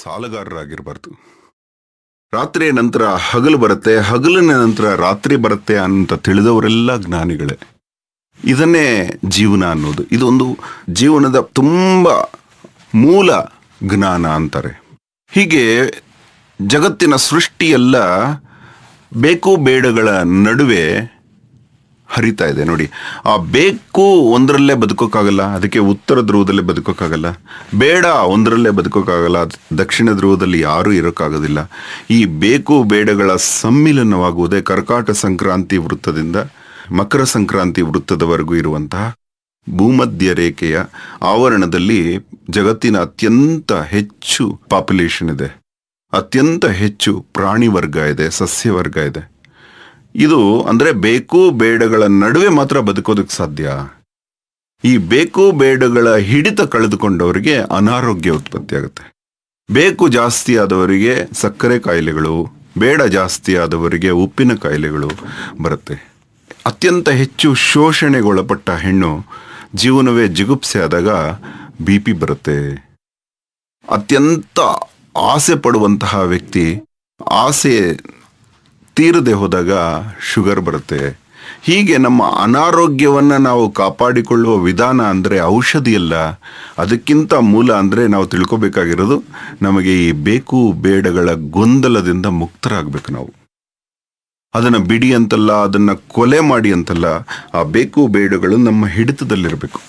ಸಾಲಗಾರರಾಗಿರಬಾರ್ದು ರಾತ್ರಿಯ ನಂತರ ಹಗಲು ಬರುತ್ತೆ ಹಗಲಿನ ನಂತರ ರಾತ್ರಿ ಬರುತ್ತೆ ಅಂತ ತಿಳಿದವರೆಲ್ಲ ಜ್ಞಾನಿಗಳೇ ಇದನ್ನೇ ಜೀವನ ಅನ್ನೋದು ಇದೊಂದು ಜೀವನದ ತುಂಬ ಮೂಲ ಜ್ಞಾನ ಅಂತಾರೆ ಹೀಗೆ ಜಗತ್ತಿನ ಸೃಷ್ಟಿಯೆಲ್ಲ ಬೇಕು ಬೇಡಗಳ ನಡುವೆ ಹರಿತಾ ಇದೆ ನೋಡಿ ಆ ಬೇಕು ಒಂದರಲ್ಲೇ ಬದುಕೋಕ್ಕಾಗಲ್ಲ ಅದಕ್ಕೆ ಉತ್ತರ ಧ್ರುವದಲ್ಲೇ ಬದುಕೋಕ್ಕಾಗಲ್ಲ ಬೇಡ ಒಂದರಲ್ಲೇ ಬದುಕೋಕ್ಕಾಗಲ್ಲ ದಕ್ಷಿಣ ಧ್ರುವದಲ್ಲಿ ಯಾರೂ ಇರೋಕ್ಕಾಗೋದಿಲ್ಲ ಈ ಬೇಕು ಬೇಡಗಳ ಸಮ್ಮಿಲನವಾಗುವುದೇ ಕರ್ಕಾಟ ಸಂಕ್ರಾಂತಿ ವೃತ್ತದಿಂದ ಮಕರ ಸಂಕ್ರಾಂತಿ ವೃತ್ತದವರೆಗೂ ಇರುವಂತಹ ಭೂಮಧ್ಯ ರೇಖೆಯ ಆವರಣದಲ್ಲಿ ಜಗತ್ತಿನ ಅತ್ಯಂತ ಹೆಚ್ಚು ಪಾಪ್ಯುಲೇಷನ್ ಇದೆ ಅತ್ಯಂತ ಹೆಚ್ಚು ಪ್ರಾಣಿ ವರ್ಗ ಇದೆ ಸಸ್ಯವರ್ಗ ಇದೆ ಇದು ಅಂದರೆ ಬೇಕು ಬೇಡಗಳ ನಡುವೆ ಮಾತ್ರ ಬದುಕೋದಕ್ಕೆ ಸಾಧ್ಯ ಈ ಬೇಕು ಬೇಡಗಳ ಹಿಡಿತ ಕಳೆದುಕೊಂಡವರಿಗೆ ಅನಾರೋಗ್ಯ ಉತ್ಪತ್ತಿ ಆಗುತ್ತೆ ಬೇಕು ಜಾಸ್ತಿ ಆದವರಿಗೆ ಸಕ್ಕರೆ ಕಾಯಿಲೆಗಳು ಬೇಡ ಜಾಸ್ತಿ ಆದವರಿಗೆ ಉಪ್ಪಿನ ಕಾಯಿಲೆಗಳು ಬರುತ್ತೆ ಅತ್ಯಂತ ಹೆಚ್ಚು ಶೋಷಣೆಗೊಳಪಟ್ಟ ಹೆಣ್ಣು ಜೀವನವೇ ಜಿಗುಪ್ಸೆ ಆದಾಗ ಬಿ ಪಿ ಬರುತ್ತೆ ಅತ್ಯಂತ ಆಸೆ ಪಡುವಂತಹ ವ್ಯಕ್ತಿ ಆಸೆ ತೀರದೆ ಹೋದಾಗ ಶುಗರ್ ಬರುತ್ತೆ ಹೀಗೆ ನಮ್ಮ ಅನಾರೋಗ್ಯವನ್ನು ನಾವು ಕಾಪಾಡಿಕೊಳ್ಳುವ ವಿಧಾನ ಅಂದರೆ ಔಷಧಿಯಲ್ಲ ಅದಕ್ಕಿಂತ ಮೂಲ ಅಂದರೆ ನಾವು ತಿಳ್ಕೊಬೇಕಾಗಿರೋದು ನಮಗೆ ಈ ಬೇಕು ಬೇಡಗಳ ಗೊಂದಲದಿಂದ ಮುಕ್ತರಾಗಬೇಕು ನಾವು ಅದನ್ನು ಬಿಡಿ ಅಂತಲ್ಲ ಅದನ್ನು ಕೊಲೆ ಮಾಡಿ ಅಂತಲ್ಲ ಆ ಬೇಕು ಬೇಡಗಳು ನಮ್ಮ ಹಿಡಿತದಲ್ಲಿರಬೇಕು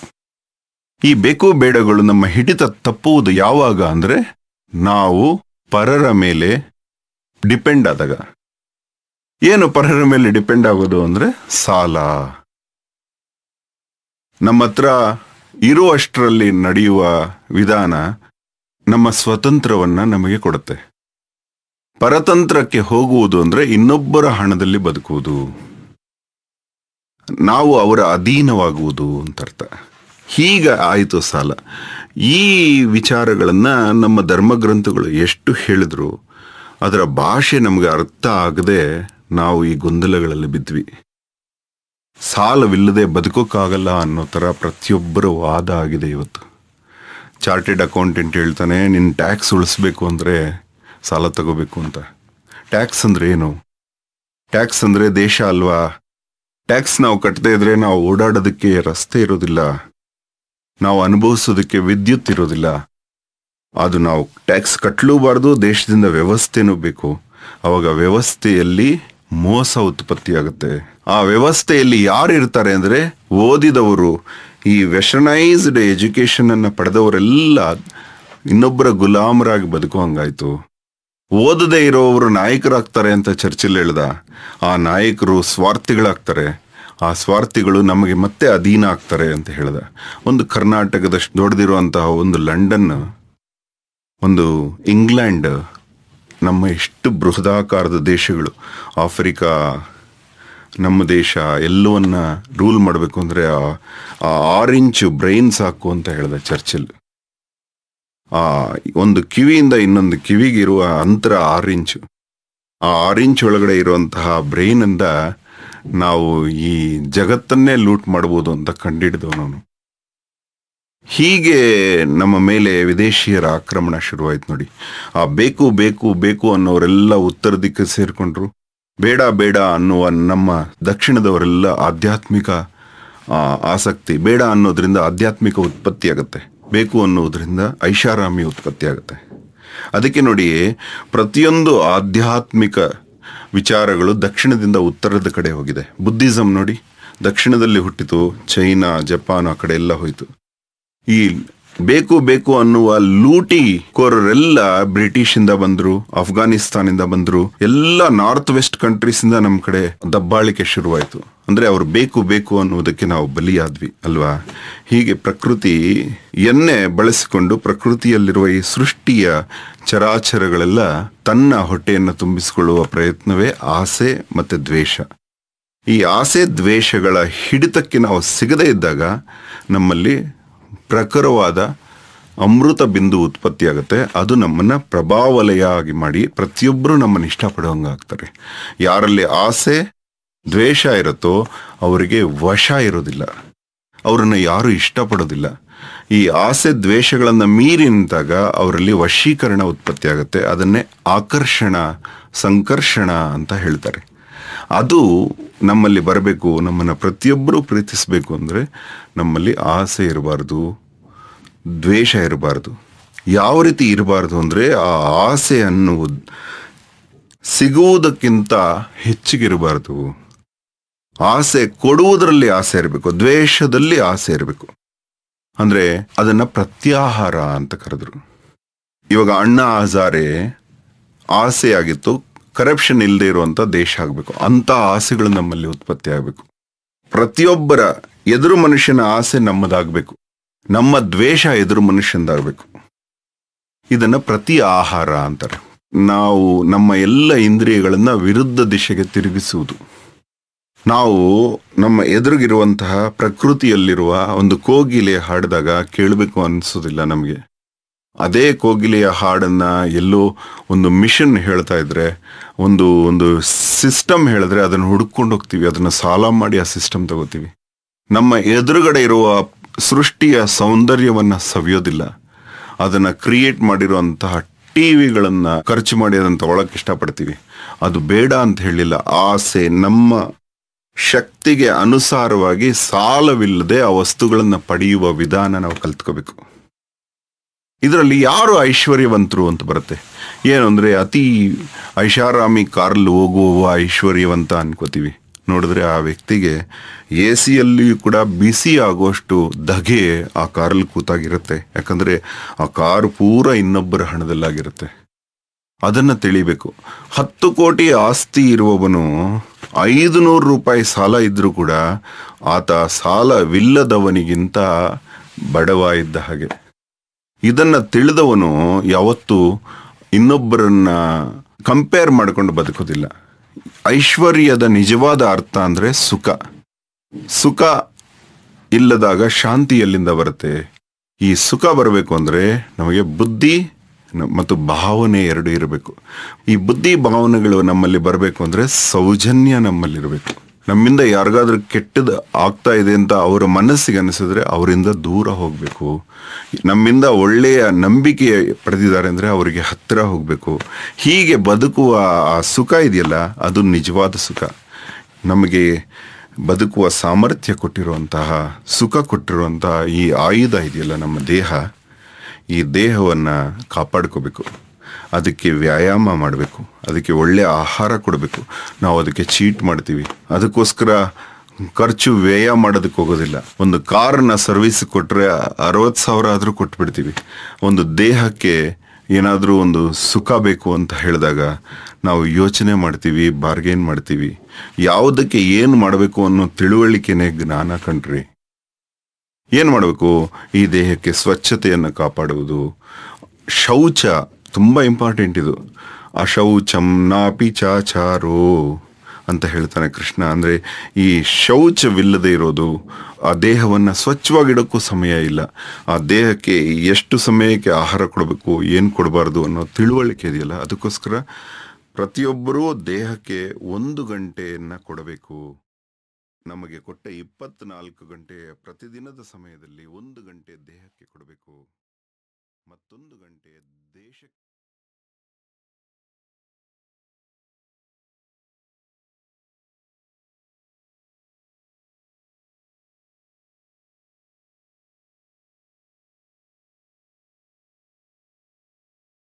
ಈ ಬೇಕು ಬೇಡಗಳು ನಮ್ಮ ಹಿಡಿತ ತಪ್ಪುವುದು ಯಾವಾಗ ಅಂದರೆ ನಾವು ಪರರ ಮೇಲೆ ಡಿಪೆಂಡ್ ಆದಾಗ ಏನು ಪರರ ಮೇಲೆ ಡಿಪೆಂಡ್ ಆಗೋದು ಅಂದರೆ ಸಾಲ ನಮ್ಮ ಹತ್ರ ಇರುವಷ್ಟರಲ್ಲಿ ನಡೆಯುವ ವಿಧಾನ ನಮ್ಮ ಸ್ವತಂತ್ರವನ್ನು ನಮಗೆ ಕೊಡುತ್ತೆ ಪರತಂತ್ರಕ್ಕೆ ಹೋಗುವುದು ಅಂದರೆ ಇನ್ನೊಬ್ಬರ ಹಣದಲ್ಲಿ ಬದುಕುವುದು ನಾವು ಅವರ ಅಧೀನವಾಗುವುದು ಅಂತ ಅರ್ಥ ಹೀಗ ಆಯಿತು ಸಾಲ ಈ ವಿಚಾರಗಳನ್ನು ನಮ್ಮ ಧರ್ಮಗ್ರಂಥಗಳು ಎಷ್ಟು ಹೇಳಿದ್ರು ಅದರ ಭಾಷೆ ನಮಗೆ ಅರ್ಥ ಆಗದೆ ನಾವು ಈ ಗೊಂದಲಗಳಲ್ಲಿ ಬಿದ್ವಿ ಸಾಲವಿಲ್ಲದೆ ಬದುಕೋಕ್ಕಾಗಲ್ಲ ಅನ್ನೋ ಥರ ಪ್ರತಿಯೊಬ್ಬರ ವಾದ ಆಗಿದೆ ಇವತ್ತು ಚಾರ್ಟೆಡ್ ಅಕೌಂಟೆಂಟ್ ಹೇಳ್ತಾನೆ ನಿನ್ನ ಟ್ಯಾಕ್ಸ್ ಉಳಿಸ್ಬೇಕು ಅಂದರೆ ಸಾಲ ತಗೋಬೇಕು ಅಂತ ಟ್ಯಾಕ್ಸ್ ಅಂದರೆ ಏನು ಟ್ಯಾಕ್ಸ್ ಅಂದರೆ ದೇಶ ಅಲ್ವಾ ಟ್ಯಾಕ್ಸ್ ನಾವು ಕಟ್ಟದೇ ಇದ್ರೆ ನಾವು ಓಡಾಡೋದಕ್ಕೆ ರಸ್ತೆ ಇರೋದಿಲ್ಲ ನಾವು ಅನುಭವಿಸೋದಕ್ಕೆ ವಿದ್ಯುತ್ ಇರೋದಿಲ್ಲ ಅದು ನಾವು ಟ್ಯಾಕ್ಸ್ ಕಟ್ಟಲೂಬಾರ್ದು ದೇಶದಿಂದ ವ್ಯವಸ್ಥೆನೂ ಬೇಕು ಅವಾಗ ವ್ಯವಸ್ಥೆಯಲ್ಲಿ ಮೋಸ ಆಗುತ್ತೆ ಆ ವ್ಯವಸ್ಥೆಯಲ್ಲಿ ಯಾರು ಇರ್ತಾರೆ ಅಂದರೆ ಓದಿದವರು ಈ ವೆಷನೈಸ್ಡ್ ಎಜುಕೇಷನನ್ನು ಪಡೆದವರೆಲ್ಲ ಇನ್ನೊಬ್ಬರ ಗುಲಾಮರಾಗಿ ಬದುಕುವಂಗಾಯಿತು ಓದದೇ ಇರೋವರು ನಾಯಕರಾಗ್ತಾರೆ ಅಂತ ಚರ್ಚೆಲ್ಲಿ ಹೇಳ್ದ ಆ ನಾಯಕರು ಸ್ವಾರ್ಥಿಗಳಾಗ್ತಾರೆ ಆ ಸ್ವಾರ್ಥಿಗಳು ನಮಗೆ ಮತ್ತೆ ಅಧೀನ ಆಗ್ತಾರೆ ಅಂತ ಹೇಳ್ದ ಒಂದು ಕರ್ನಾಟಕದಷ್ಟು ದೊಡ್ಡದಿರುವಂತಹ ಒಂದು ಲಂಡನ್ ಒಂದು ಇಂಗ್ಲೆಂಡ್ ನಮ್ಮ ಎಷ್ಟು ಬೃಹದಾಕಾರದ ದೇಶಗಳು ಆಫ್ರಿಕಾ ನಮ್ಮ ದೇಶ ಎಲ್ಲವನ್ನ ರೂಲ್ ಮಾಡಬೇಕು ಅಂದರೆ ಆ ಆರೆಂಜ್ ಬ್ರೈನ್ ಸಾಕು ಅಂತ ಹೇಳಿದೆ ಚರ್ಚಲ್ ಆ ಒಂದು ಕಿವಿಯಿಂದ ಇನ್ನೊಂದು ಕಿವಿಗಿರುವ ಅಂತರ ಆರೆಂಜು ಆ ಆರೆಂಜ್ ಒಳಗಡೆ ಇರುವಂತಹ ಬ್ರೈನಿಂದ ನಾವು ಈ ಜಗತ್ತನ್ನೇ ಲೂಟ್ ಮಾಡ್ಬೋದು ಅಂತ ನಾನು ಹೀಗೆ ನಮ್ಮ ಮೇಲೆ ವಿದೇಶಿಯರ ಆಕ್ರಮಣ ಶುರುವಾಯಿತು ನೋಡಿ ಆ ಬೇಕು ಬೇಕು ಬೇಕು ಅನ್ನೋರೆಲ್ಲ ಉತ್ತರ ದಿಕ್ಕ ಸೇರಿಕೊಂಡ್ರು ಬೇಡ ಬೇಡ ಅನ್ನುವ ನಮ್ಮ ದಕ್ಷಿಣದವರೆಲ್ಲ ಆಧ್ಯಾತ್ಮಿಕ ಆಸಕ್ತಿ ಬೇಡ ಅನ್ನೋದರಿಂದ ಆಧ್ಯಾತ್ಮಿಕ ಉತ್ಪತ್ತಿ ಆಗುತ್ತೆ ಬೇಕು ಅನ್ನೋದರಿಂದ ಐಷಾರಾಮಿ ಉತ್ಪತ್ತಿ ಆಗುತ್ತೆ ಅದಕ್ಕೆ ನೋಡಿ ಪ್ರತಿಯೊಂದು ಆಧ್ಯಾತ್ಮಿಕ ವಿಚಾರಗಳು ದಕ್ಷಿಣದಿಂದ ಉತ್ತರದ ಕಡೆ ಹೋಗಿದೆ ಬುದ್ಧಿಸಮ್ ನೋಡಿ ದಕ್ಷಿಣದಲ್ಲಿ ಹುಟ್ಟಿತು ಚೈನಾ ಜಪಾನ್ ಆ ಕಡೆ ಎಲ್ಲ ಹೋಯಿತು ಈ ಬೇಕು ಬೇಕು ಅನ್ನುವ ಲೂಟಿ ಕೋರರೆಲ್ಲ ಬ್ರಿಟಿಷ್ ಇಂದ ಬಂದ್ರು ಅಫ್ಘಾನಿಸ್ತಾನ್ ಇಂದ ಬಂದ್ರು ಎಲ್ಲ ನಾರ್ತ್ ವೆಸ್ಟ್ ಕಂಟ್ರೀಸ್ ಇಂದ ನಮ್ಮ ಕಡೆ ದಬ್ಬಾಳಿಕೆ ಶುರುವಾಯಿತು ಅಂದ್ರೆ ಅವ್ರು ಬೇಕು ಬೇಕು ಅನ್ನುವುದಕ್ಕೆ ನಾವು ಬಲಿಯಾದ್ವಿ ಅಲ್ವಾ ಹೀಗೆ ಪ್ರಕೃತಿ ಎನ್ನೆ ಬಳಸಿಕೊಂಡು ಪ್ರಕೃತಿಯಲ್ಲಿರುವ ಈ ಸೃಷ್ಟಿಯ ಚರಾಚರಗಳೆಲ್ಲ ತನ್ನ ಹೊಟ್ಟೆಯನ್ನು ತುಂಬಿಸಿಕೊಳ್ಳುವ ಪ್ರಯತ್ನವೇ ಆಸೆ ಮತ್ತೆ ದ್ವೇಷ ಈ ಆಸೆ ದ್ವೇಷಗಳ ಹಿಡಿತಕ್ಕೆ ನಾವು ಸಿಗದೇ ಇದ್ದಾಗ ನಮ್ಮಲ್ಲಿ ಪ್ರಖರವಾದ ಅಮೃತ ಬಿಂದು ಉತ್ಪತ್ತಿಯಾಗುತ್ತೆ ಅದು ನಮ್ಮನ್ನು ಪ್ರಭಾವಲಯ ಆಗಿ ಮಾಡಿ ಪ್ರತಿಯೊಬ್ಬರು ನಮ್ಮನ್ನು ಇಷ್ಟಪಡುವಂಗೆ ಆಗ್ತಾರೆ ಯಾರಲ್ಲಿ ಆಸೆ ದ್ವೇಷ ಇರುತ್ತೋ ಅವರಿಗೆ ವಶ ಇರೋದಿಲ್ಲ ಅವರನ್ನು ಯಾರೂ ಇಷ್ಟಪಡೋದಿಲ್ಲ ಈ ಆಸೆ ದ್ವೇಷಗಳನ್ನು ಮೀರಿ ನಿಂತಾಗ ಅವರಲ್ಲಿ ವಶೀಕರಣ ಉತ್ಪತ್ತಿ ಆಗುತ್ತೆ ಅದನ್ನೇ ಆಕರ್ಷಣ ಸಂಕರ್ಷಣ ಅಂತ ಹೇಳ್ತಾರೆ ಅದು ನಮ್ಮಲ್ಲಿ ಬರಬೇಕು ನಮ್ಮನ್ನು ಪ್ರತಿಯೊಬ್ಬರೂ ಪ್ರೀತಿಸಬೇಕು ಅಂದರೆ ನಮ್ಮಲ್ಲಿ ಆಸೆ ಇರಬಾರ್ದು ದ್ವೇಷ ಇರಬಾರ್ದು ಯಾವ ರೀತಿ ಇರಬಾರ್ದು ಅಂದರೆ ಆ ಆಸೆ ಅನ್ನುವುದು ಸಿಗುವುದಕ್ಕಿಂತ ಹೆಚ್ಚಿಗಿರಬಾರ್ದು ಆಸೆ ಕೊಡುವುದರಲ್ಲಿ ಆಸೆ ಇರಬೇಕು ದ್ವೇಷದಲ್ಲಿ ಆಸೆ ಇರಬೇಕು ಅಂದರೆ ಅದನ್ನು ಪ್ರತ್ಯಾಹಾರ ಅಂತ ಕರೆದ್ರು ಇವಾಗ ಅಣ್ಣ ಹಜಾರೆ ಆಸೆಯಾಗಿತ್ತು ಕರಪ್ಷನ್ ಇಲ್ಲದೆ ಇರುವಂಥ ದೇಶ ಆಗಬೇಕು ಅಂಥ ಆಸೆಗಳು ನಮ್ಮಲ್ಲಿ ಉತ್ಪತ್ತಿ ಆಗಬೇಕು ಪ್ರತಿಯೊಬ್ಬರ ಎದುರು ಮನುಷ್ಯನ ಆಸೆ ನಮ್ಮದಾಗಬೇಕು ನಮ್ಮ ದ್ವೇಷ ಎದುರು ಮನುಷ್ಯನದಾಗಬೇಕು ಇದನ್ನು ಪ್ರತಿ ಆಹಾರ ಅಂತಾರೆ ನಾವು ನಮ್ಮ ಎಲ್ಲ ಇಂದ್ರಿಯಗಳನ್ನು ವಿರುದ್ಧ ದಿಶೆಗೆ ತಿರುಗಿಸುವುದು ನಾವು ನಮ್ಮ ಎದುರಿಗಿರುವಂತಹ ಪ್ರಕೃತಿಯಲ್ಲಿರುವ ಒಂದು ಕೋಗಿಲೆ ಹಾಡಿದಾಗ ಕೇಳಬೇಕು ಅನಿಸೋದಿಲ್ಲ ನಮಗೆ ಅದೇ ಕೋಗಿಲೆಯ ಹಾಡನ್ನು ಎಲ್ಲೋ ಒಂದು ಮಿಷನ್ ಹೇಳ್ತಾ ಇದ್ದರೆ ಒಂದು ಒಂದು ಸಿಸ್ಟಮ್ ಹೇಳಿದ್ರೆ ಅದನ್ನು ಹುಡುಕೊಂಡು ಹೋಗ್ತೀವಿ ಅದನ್ನು ಸಾಲ ಮಾಡಿ ಆ ಸಿಸ್ಟಮ್ ತಗೋತೀವಿ ನಮ್ಮ ಎದುರುಗಡೆ ಇರುವ ಸೃಷ್ಟಿಯ ಸೌಂದರ್ಯವನ್ನು ಸವಿಯೋದಿಲ್ಲ ಅದನ್ನು ಕ್ರಿಯೇಟ್ ಮಾಡಿರುವಂತಹ ಟಿ ವಿಗಳನ್ನು ಖರ್ಚು ಮಾಡಿ ಅದನ್ನು ತಗೊಳಕ್ಕೆ ಇಷ್ಟಪಡ್ತೀವಿ ಅದು ಬೇಡ ಅಂತ ಹೇಳಿಲ್ಲ ಆಸೆ ನಮ್ಮ ಶಕ್ತಿಗೆ ಅನುಸಾರವಾಗಿ ಸಾಲವಿಲ್ಲದೆ ಆ ವಸ್ತುಗಳನ್ನು ಪಡೆಯುವ ವಿಧಾನ ನಾವು ಕಲ್ತ್ಕೋಬೇಕು ಇದರಲ್ಲಿ ಯಾರು ಐಶ್ವರ್ಯವಂತರು ಅಂತ ಬರುತ್ತೆ ಏನು ಅಂದರೆ ಅತಿ ಐಷಾರಾಮಿ ಕಾರಲ್ಲಿ ಹೋಗುವ ಐಶ್ವರ್ಯವಂತ ಅನ್ಕೋತೀವಿ ನೋಡಿದ್ರೆ ಆ ವ್ಯಕ್ತಿಗೆ ಎ ಸಿಯಲ್ಲಿಯೂ ಕೂಡ ಬಿಸಿ ಆಗುವಷ್ಟು ಧಗೆ ಆ ಕಾರಲ್ಲಿ ಕೂತಾಗಿರುತ್ತೆ ಯಾಕಂದರೆ ಆ ಕಾರು ಪೂರ ಇನ್ನೊಬ್ಬರ ಹಣದಲ್ಲಾಗಿರುತ್ತೆ ಅದನ್ನು ತಿಳಿಬೇಕು ಹತ್ತು ಕೋಟಿ ಆಸ್ತಿ ಇರುವವನು ಐದು ನೂರು ರೂಪಾಯಿ ಸಾಲ ಇದ್ದರೂ ಕೂಡ ಆತ ಸಾಲವಿಲ್ಲದವನಿಗಿಂತ ಬಡವ ಇದ್ದ ಹಾಗೆ ಇದನ್ನ ತಿಳಿದವನು ಯಾವತ್ತೂ ಇನ್ನೊಬ್ಬರನ್ನ ಕಂಪೇರ್ ಮಾಡಿಕೊಂಡು ಬದುಕೋದಿಲ್ಲ ಐಶ್ವರ್ಯದ ನಿಜವಾದ ಅರ್ಥ ಅಂದರೆ ಸುಖ ಸುಖ ಇಲ್ಲದಾಗ ಶಾಂತಿ ಎಲ್ಲಿಂದ ಬರುತ್ತೆ ಈ ಸುಖ ಬರಬೇಕು ಅಂದರೆ ನಮಗೆ ಬುದ್ಧಿ ಮತ್ತು ಭಾವನೆ ಎರಡು ಇರಬೇಕು ಈ ಬುದ್ಧಿ ಭಾವನೆಗಳು ನಮ್ಮಲ್ಲಿ ಬರಬೇಕು ಅಂದರೆ ಸೌಜನ್ಯ ನಮ್ಮಲ್ಲಿರಬೇಕು ನಮ್ಮಿಂದ ಯಾರಿಗಾದ್ರೂ ಕೆಟ್ಟದ್ದು ಆಗ್ತಾ ಇದೆ ಅಂತ ಅವರ ಮನಸ್ಸಿಗೆ ಅನಿಸಿದ್ರೆ ಅವರಿಂದ ದೂರ ಹೋಗಬೇಕು ನಮ್ಮಿಂದ ಒಳ್ಳೆಯ ನಂಬಿಕೆ ಪಡೆದಿದ್ದಾರೆ ಅಂದರೆ ಅವರಿಗೆ ಹತ್ತಿರ ಹೋಗಬೇಕು ಹೀಗೆ ಬದುಕುವ ಆ ಸುಖ ಇದೆಯಲ್ಲ ಅದು ನಿಜವಾದ ಸುಖ ನಮಗೆ ಬದುಕುವ ಸಾಮರ್ಥ್ಯ ಕೊಟ್ಟಿರುವಂತಹ ಸುಖ ಕೊಟ್ಟಿರುವಂತಹ ಈ ಆಯುಧ ಇದೆಯಲ್ಲ ನಮ್ಮ ದೇಹ ಈ ದೇಹವನ್ನು ಕಾಪಾಡ್ಕೋಬೇಕು ಅದಕ್ಕೆ ವ್ಯಾಯಾಮ ಮಾಡಬೇಕು ಅದಕ್ಕೆ ಒಳ್ಳೆಯ ಆಹಾರ ಕೊಡಬೇಕು ನಾವು ಅದಕ್ಕೆ ಚೀಟ್ ಮಾಡ್ತೀವಿ ಅದಕ್ಕೋಸ್ಕರ ಖರ್ಚು ವ್ಯಯ ಮಾಡೋದಕ್ಕೆ ಹೋಗೋದಿಲ್ಲ ಒಂದು ಕಾರನ್ನ ಸರ್ವಿಸ್ ಕೊಟ್ಟರೆ ಅರವತ್ತು ಸಾವಿರ ಆದರೂ ಕೊಟ್ಬಿಡ್ತೀವಿ ಒಂದು ದೇಹಕ್ಕೆ ಏನಾದರೂ ಒಂದು ಸುಖ ಬೇಕು ಅಂತ ಹೇಳಿದಾಗ ನಾವು ಯೋಚನೆ ಮಾಡ್ತೀವಿ ಬಾರ್ಗೇನ್ ಮಾಡ್ತೀವಿ ಯಾವುದಕ್ಕೆ ಏನು ಮಾಡಬೇಕು ಅನ್ನೋ ತಿಳುವಳಿಕೆನೇ ಜ್ಞಾನ ಕಂಡ್ರಿ ಏನು ಮಾಡಬೇಕು ಈ ದೇಹಕ್ಕೆ ಸ್ವಚ್ಛತೆಯನ್ನು ಕಾಪಾಡುವುದು ಶೌಚ ತುಂಬ ಇಂಪಾರ್ಟೆಂಟ್ ಇದು ಅಶೌ ನಾಪಿ ಚಾಚಾರೋ ಅಂತ ಹೇಳ್ತಾನೆ ಕೃಷ್ಣ ಅಂದರೆ ಈ ಶೌಚವಿಲ್ಲದೆ ಇರೋದು ಆ ದೇಹವನ್ನು ಸ್ವಚ್ಛವಾಗಿಡೋಕ್ಕೂ ಸಮಯ ಇಲ್ಲ ಆ ದೇಹಕ್ಕೆ ಎಷ್ಟು ಸಮಯಕ್ಕೆ ಆಹಾರ ಕೊಡಬೇಕು ಏನು ಕೊಡಬಾರ್ದು ಅನ್ನೋ ತಿಳುವಳಿಕೆ ಇದೆಯಲ್ಲ ಅದಕ್ಕೋಸ್ಕರ ಪ್ರತಿಯೊಬ್ಬರೂ ದೇಹಕ್ಕೆ ಒಂದು ಗಂಟೆಯನ್ನು ಕೊಡಬೇಕು ನಮಗೆ ಕೊಟ್ಟ ಇಪ್ಪತ್ನಾಲ್ಕು ಗಂಟೆಯ ಪ್ರತಿದಿನದ ಸಮಯದಲ್ಲಿ ಒಂದು ಗಂಟೆ ದೇಹಕ್ಕೆ ಕೊಡಬೇಕು ಮತ್ತೊಂದು ಗಂಟೆ ದೇಶಕ್ಕೆ